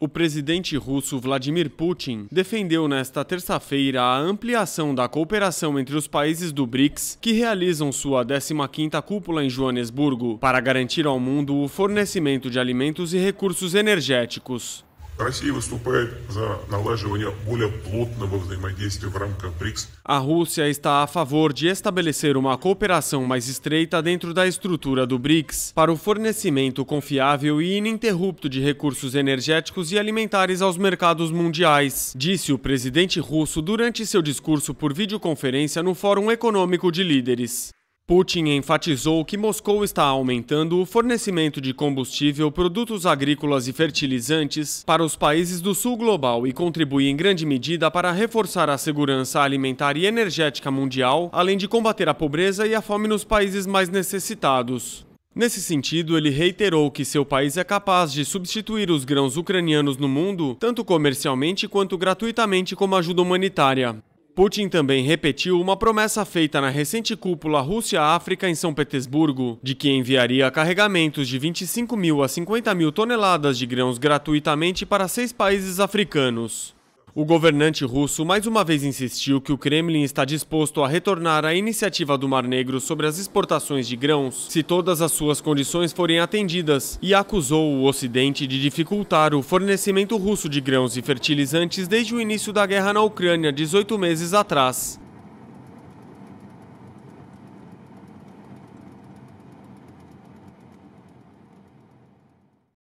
O presidente russo Vladimir Putin defendeu nesta terça-feira a ampliação da cooperação entre os países do BRICS, que realizam sua 15ª cúpula em Joanesburgo, para garantir ao mundo o fornecimento de alimentos e recursos energéticos. A Rússia está a favor de estabelecer uma cooperação mais estreita dentro da estrutura do BRICS para o fornecimento confiável e ininterrupto de recursos energéticos e alimentares aos mercados mundiais, disse o presidente russo durante seu discurso por videoconferência no Fórum Econômico de Líderes. Putin enfatizou que Moscou está aumentando o fornecimento de combustível, produtos agrícolas e fertilizantes para os países do sul global e contribui em grande medida para reforçar a segurança alimentar e energética mundial, além de combater a pobreza e a fome nos países mais necessitados. Nesse sentido, ele reiterou que seu país é capaz de substituir os grãos ucranianos no mundo, tanto comercialmente quanto gratuitamente como ajuda humanitária. Putin também repetiu uma promessa feita na recente cúpula Rússia-África em São Petersburgo, de que enviaria carregamentos de 25 mil a 50 mil toneladas de grãos gratuitamente para seis países africanos. O governante russo mais uma vez insistiu que o Kremlin está disposto a retornar à iniciativa do Mar Negro sobre as exportações de grãos se todas as suas condições forem atendidas e acusou o Ocidente de dificultar o fornecimento russo de grãos e fertilizantes desde o início da guerra na Ucrânia, 18 meses atrás.